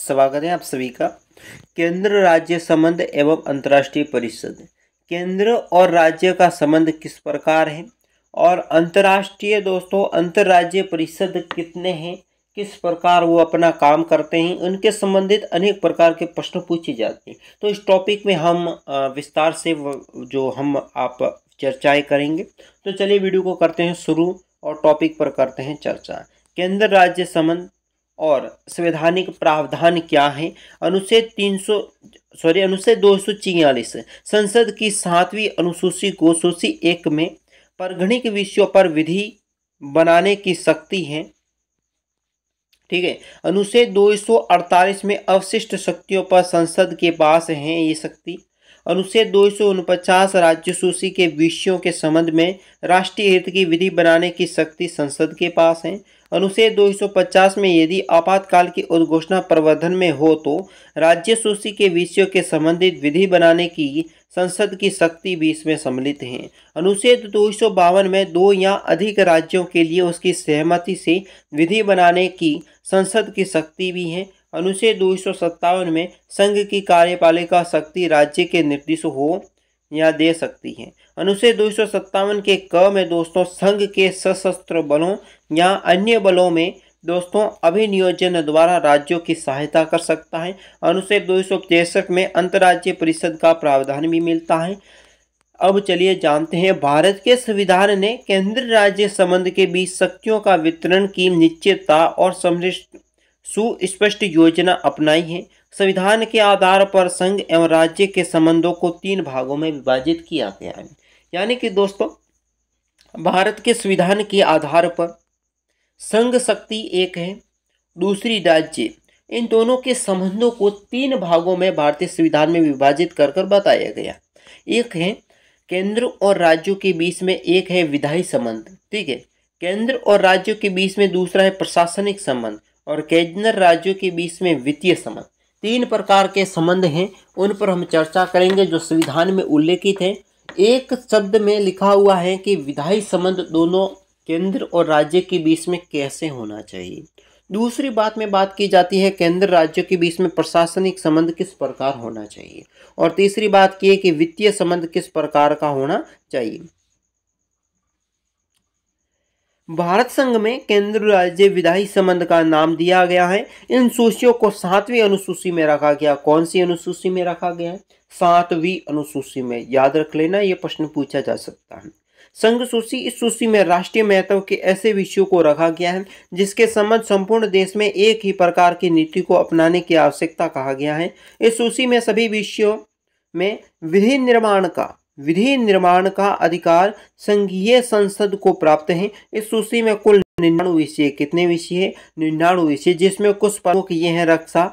स्वागत है आप सभी का केंद्र राज्य संबंध एवं अंतर्राष्ट्रीय परिषद केंद्र और राज्य का संबंध किस प्रकार है और अंतर्राष्ट्रीय दोस्तों अंतर्राज्य परिषद कितने हैं किस प्रकार वो अपना काम करते हैं उनके संबंधित अनेक प्रकार के प्रश्न पूछे जाते हैं तो इस टॉपिक में हम विस्तार से जो हम आप चर्चाएं करेंगे तो चलिए वीडियो को करते हैं शुरू और टॉपिक पर करते हैं चर्चा केंद्र राज्य संबंध और संवैधानिक प्रावधान क्या है अनुच्छेद तीन सौ सॉरी अनुच्छेद दो सौ छियालीस संसद की सातवीं अनुसूची को सूची एक में परगणिक विषयों पर विधि बनाने की शक्ति है ठीक है अनुच्छेद 248 में अवशिष्ट शक्तियों पर संसद के पास है ये शक्ति अनुच्छेद दो सौ राज्य सूची के विषयों के संबंध में राष्ट्रीय हित की विधि बनाने की शक्ति संसद के पास है अनुच्छेद 250 में यदि आपातकाल की उद्घोषणा प्रवर्धन में हो तो राज्य सूची के विषयों के संबंधित विधि बनाने की संसद की शक्ति भी इसमें सम्मिलित है अनुच्छेद दो में दो या अधिक राज्यों के लिए उसकी सहमति से विधि बनाने की संसद की शक्ति भी है अनुच्छेद दो में संघ की कार्यपालिका शक्ति राज्य के निर्देश हो या दे सकती है अनुच्छेद दो के क में दोस्तों संघ के सशस्त्र बलों या अन्य बलों में दोस्तों अभिनियोजन द्वारा राज्यों की सहायता कर सकता है अनुच्छेद दो में अंतर्राज्यीय परिषद का प्रावधान भी मिलता है अब चलिए जानते हैं भारत के संविधान ने केंद्र राज्य संबंध के बीच शक्तियों का वितरण की निश्चितता और समृष्ट सुस्पष्ट योजना अपनाई है संविधान के आधार पर संघ एवं राज्य के संबंधों को तीन भागों में विभाजित किया गया है यानी कि दोस्तों भारत के संविधान के आधार पर संघ शक्ति एक है दूसरी राज्य इन दोनों के संबंधों को तीन भागों में भारतीय संविधान में विभाजित कर कर बताया गया एक है केंद्र और राज्यों के बीच में एक है विधायी संबंध ठीक है केंद्र और राज्यों के बीच में दूसरा है प्रशासनिक संबंध और केजनर राज्यों के बीच में वित्तीय संबंध तीन प्रकार के संबंध हैं उन पर हम चर्चा करेंगे जो संविधान में उल्लेखित हैं एक शब्द में लिखा हुआ है कि विधायी संबंध दोनों केंद्र और राज्य के बीच में कैसे होना चाहिए दूसरी बात में बात की जाती है केंद्र राज्यों के बीच में प्रशासनिक संबंध किस प्रकार होना चाहिए और तीसरी बात की है कि वित्तीय संबंध किस प्रकार का होना चाहिए भारत संघ में केंद्र राज्य विधायी संबंध का नाम दिया गया है इन सूचियों को सातवीं अनुसूची में रखा गया कौन सी अनुसूची में रखा गया है सातवीं अनुसूची में याद रख लेना यह प्रश्न पूछा जा सकता है संघ सूची इस सूची में राष्ट्रीय महत्व के ऐसे विषयों को रखा गया है जिसके संबंध संपूर्ण देश में एक ही प्रकार की नीति को अपनाने की आवश्यकता कहा गया है इस सूची में सभी विषयों में विधि निर्माण का विधि निर्माण का अधिकार संघीय संसद को प्राप्त है इस सूची में कुल निन्यानवे विषय कितने विषय है निन्यानवे विषय जिसमें कुछ प्रमुख ये हैं रक्षा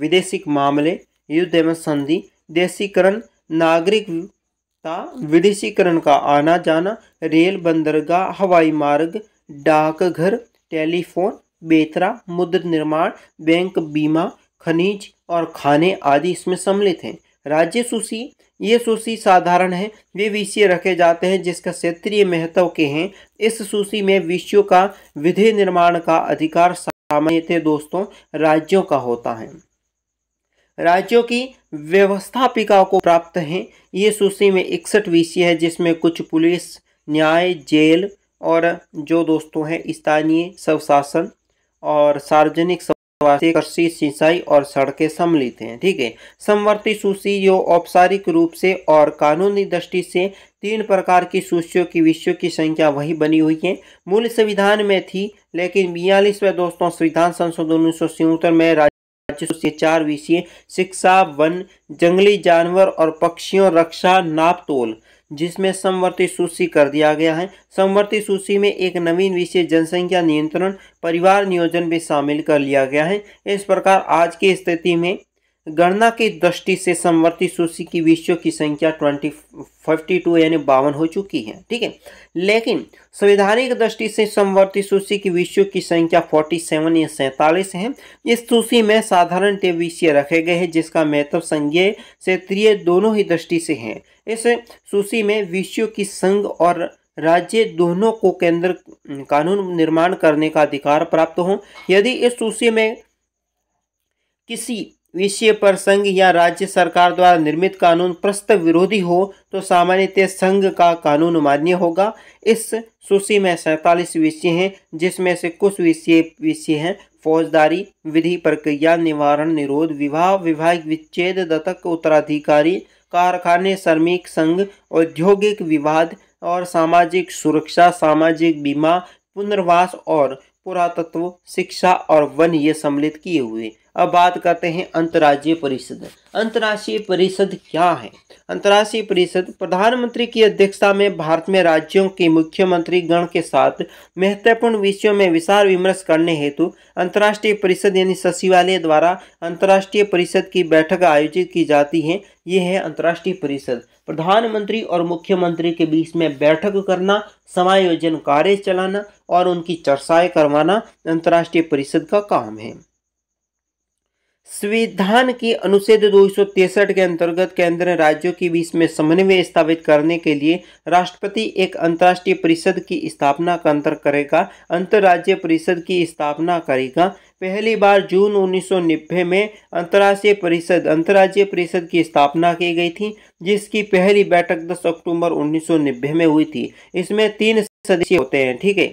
विदेशिक मामले युद्ध एवं संधि देशीकरण नागरिकता विदेशीकरण का आना जाना रेल बंदरगाह हवाई मार्ग डाकघर टेलीफोन बेतरा मुद्र निर्माण बैंक बीमा खनिज और खाने आदि इसमें सम्मिलित हैं राज्य सूची ये सूची साधारण है वे विषय रखे जाते हैं जिसका क्षेत्रीय महत्व के हैं इस सूची में विषयों का विधि निर्माण का अधिकार सामान्यतः दोस्तों राज्यों का होता है राज्यों की व्यवस्थापिका को प्राप्त हैं ये सूची में इकसठ विषय है जिसमें कुछ पुलिस न्याय जेल और जो दोस्तों हैं स्थानीय स्वशासन और सार्वजनिक स्वास्थ्य कृषि सिंचाई और सड़कें सम्मिलित हैं ठीक है समवर्ती सूची जो औपचारिक रूप से और कानूनी दृष्टि से तीन प्रकार की सूचियों की विषयों की संख्या वही बनी हुई है मूल संविधान में थी लेकिन बयालीसवें दोस्तों संविधान संशोधन उन्नीस सौ में राज्य चार विषय शिक्षा वन जंगली जानवर और पक्षियों रक्षा नापतोल जिसमें समवर्ती सूची कर दिया गया है समवर्ती सूची में एक नवीन विषय जनसंख्या नियंत्रण परिवार नियोजन भी शामिल कर लिया गया है इस प्रकार आज की स्थिति में गणना की दृष्टि से समवर्ती सूची की विषयों की संख्या ट्वेंटी फिफ्टी टू यानी बावन हो चुकी है ठीक है लेकिन संवैधानिक दृष्टि से समवर्ती सूची की विषयों की संख्या फोर्टी सेवन या सैंतालीस है इस सूची में साधारण टे विषय रखे गए हैं जिसका महत्व संज्ञ क्षेत्रीय दोनों ही दृष्टि से है इस सूची में विषयों की संघ और राज्य दोनों को केंद्र कानून निर्माण करने का अधिकार प्राप्त हो यदि इस सूची में किसी विषय पर संघ या राज्य सरकार द्वारा निर्मित कानून प्रस्त विरोधी हो तो सामान्यतः संघ का कानून मान्य होगा इस सूची में सैंतालीस विषय हैं जिसमें से कुछ विषय विषय हैं फौजदारी विधि प्रक्रिया निवारण निरोध विवाह विवाहिक विच्छेद दत्तक उत्तराधिकारी कारखाने श्रमिक संघ औद्योगिक विवाद और सामाजिक सुरक्षा सामाजिक बीमा पुनर्वास और पुरातत्व शिक्षा और वन ये सम्मिलित किए हुए अब बात करते हैं अंतर्राज्यीय परिषद अंतर्राष्ट्रीय परिषद क्या है अंतर्राष्ट्रीय परिषद प्रधानमंत्री की अध्यक्षता में भारत में राज्यों के मुख्यमंत्री गण के साथ महत्वपूर्ण विषयों में विचार विमर्श करने हेतु अंतर्राष्ट्रीय परिषद यानी सचिवालय द्वारा अंतर्राष्ट्रीय परिषद की बैठक आयोजित की जाती है ये है अंतर्राष्ट्रीय परिषद प्रधानमंत्री और मुख्यमंत्री के बीच में बैठक करना समायोजन कार्य चलाना और उनकी चर्चाएं करवाना अंतर्राष्ट्रीय परिषद का काम है संविधान की अनुच्छेद दो के अंतर्गत केंद्र राज्यों के बीच में समन्वय स्थापित करने के लिए राष्ट्रपति एक अंतर्राष्ट्रीय परिषद की स्थापना का अंतर करेगा अंतर्राज्य परिषद की स्थापना करेगा पहली बार जून उन्नीस में अंतर्राष्ट्रीय परिषद अंतर्राज्य परिषद की स्थापना की गई थी जिसकी पहली बैठक 10 अक्टूबर उन्नीस में हुई थी इसमें तीन सदस्य होते हैं ठीक है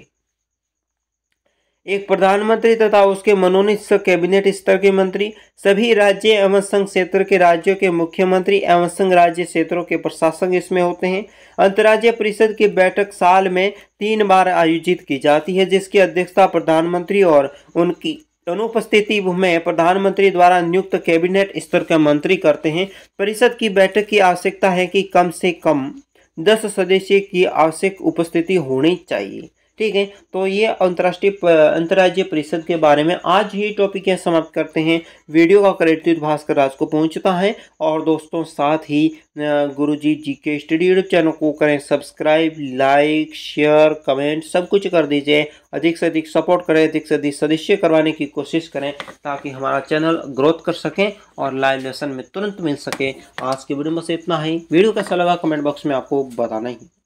एक प्रधानमंत्री तथा उसके मनोनीत कैबिनेट स्तर के मंत्री सभी राज्य एवं संघ क्षेत्र के राज्यों के मुख्यमंत्री एवं संघ राज्य क्षेत्रों के प्रशासक इसमें होते हैं अंतर्राज्य परिषद की बैठक साल में तीन बार आयोजित की जाती है जिसकी अध्यक्षता प्रधानमंत्री और उनकी अनुपस्थिति में प्रधानमंत्री द्वारा नियुक्त कैबिनेट स्तर के मंत्री करते हैं परिषद की बैठक की आवश्यकता है कि कम से कम दस सदस्य की आवश्यक उपस्थिति होनी चाहिए ठीक है तो ये अंतर्राष्ट्रीय अंतर्राज्यीय परिषद के बारे में आज ही टॉपिक यहाँ समाप्त करते हैं वीडियो का क्रेडिट भास्कर राज को पहुँचता है और दोस्तों साथ ही गुरुजी जी के स्टडी यूट्यूब चैनल को करें सब्सक्राइब लाइक शेयर कमेंट सब कुछ कर दीजिए अधिक से अधिक सपोर्ट करें अधिक से अधिक सदस्य करवाने की कोशिश करें ताकि हमारा चैनल ग्रोथ कर सकें और लाइव लेसन में तुरंत मिल सके आज के वीडियो में से इतना ही वीडियो कैसा लगा कमेंट बॉक्स में आपको बताना ही